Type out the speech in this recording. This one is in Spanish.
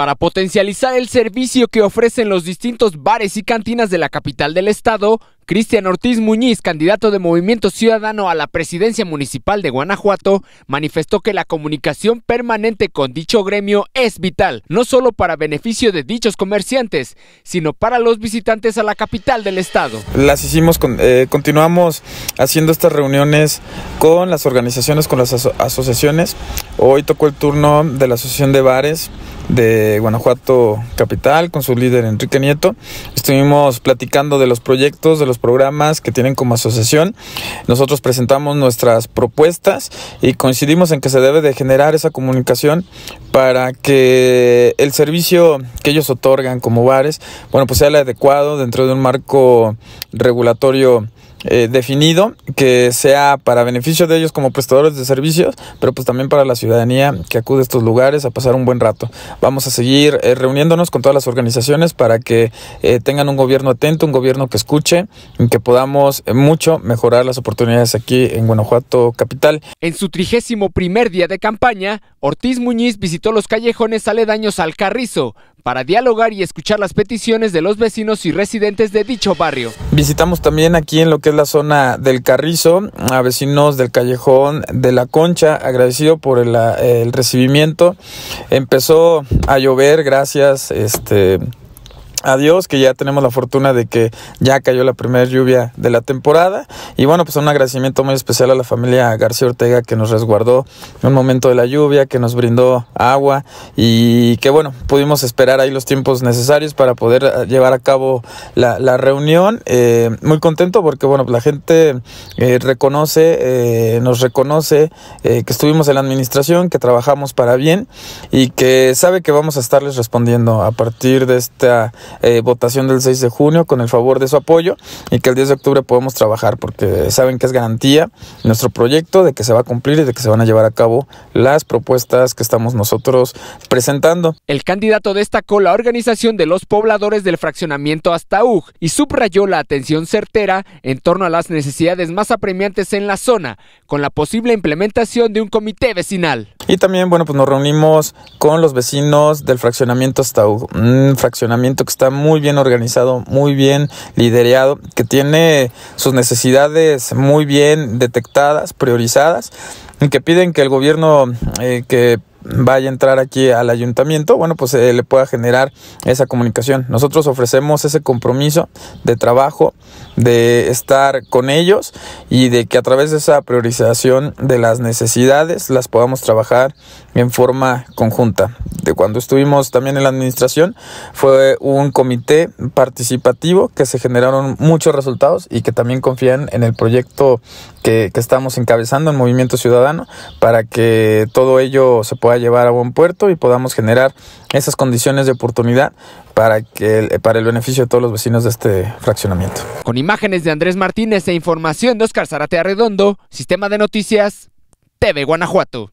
Para potencializar el servicio que ofrecen los distintos bares y cantinas de la capital del estado, Cristian Ortiz Muñiz, candidato de Movimiento Ciudadano a la presidencia municipal de Guanajuato, manifestó que la comunicación permanente con dicho gremio es vital, no solo para beneficio de dichos comerciantes, sino para los visitantes a la capital del estado. Las hicimos, eh, continuamos haciendo estas reuniones con las organizaciones, con las asociaciones. Hoy tocó el turno de la Asociación de Bares de Guanajuato Capital con su líder Enrique Nieto. Estuvimos platicando de los proyectos, de los programas que tienen como asociación. Nosotros presentamos nuestras propuestas y coincidimos en que se debe de generar esa comunicación para que el servicio que ellos otorgan como bares, bueno, pues sea el adecuado dentro de un marco regulatorio eh, definido que sea para beneficio de ellos como prestadores de servicios, pero pues también para la ciudadanía que acude a estos lugares a pasar un buen rato. Vamos a seguir eh, reuniéndonos con todas las organizaciones para que eh, tengan un gobierno atento, un gobierno que escuche y que podamos mucho mejorar las oportunidades aquí en Guanajuato capital. En su trigésimo primer día de campaña, Ortiz Muñiz visitó los callejones aledaños al Carrizo para dialogar y escuchar las peticiones de los vecinos y residentes de dicho barrio. Visitamos también aquí en lo que es la zona del Carrizo a vecinos del Callejón de la Concha, agradecido por el, eh, recibimiento. Empezó a llover gracias este, Adiós, que ya tenemos la fortuna de que ya cayó la primera lluvia de la temporada. Y bueno, pues un agradecimiento muy especial a la familia García Ortega que nos resguardó en un momento de la lluvia, que nos brindó agua y que bueno, pudimos esperar ahí los tiempos necesarios para poder eh, llevar a cabo la, reunión. Eh, muy contento porque bueno, la gente eh, reconoce, nos reconoce que estuvimos en la administración, que trabajamos para bien y que sabe que vamos a estarles respondiendo a partir de esta eh, votación del 6 de junio con el favor de su apoyo y que el 10 de octubre podemos trabajar porque saben que es garantía nuestro proyecto de que se va a cumplir y de que se van a llevar a cabo las propuestas que estamos nosotros presentando. El candidato destacó la organización de los pobladores del fraccionamiento UG y subrayó la atención certera en torno a las necesidades más apremiantes en la zona, con la posible implementación de un comité vecinal. Y también, bueno, pues nos reunimos con los vecinos del fraccionamiento hasta un fraccionamiento que está muy bien organizado, muy bien liderado, que tiene sus necesidades muy bien detectadas, priorizadas, y que piden que el gobierno eh, que vaya a entrar aquí al ayuntamiento, bueno, pues eh, le pueda generar esa comunicación. Nosotros ofrecemos ese compromiso de trabajo, de estar con ellos y de que a través de esa priorización de las necesidades las podamos trabajar en forma conjunta. De cuando estuvimos también en la administración fue un comité participativo que se generaron muchos resultados y que también confían en el proyecto que, que estamos encabezando en Movimiento Ciudadano para que todo ello se pueda a llevar a buen puerto y podamos generar esas condiciones de oportunidad para, que, para el beneficio de todos los vecinos de este fraccionamiento. Con imágenes de Andrés Martínez e información de Oscar Zarate Arredondo, Sistema de Noticias, TV Guanajuato.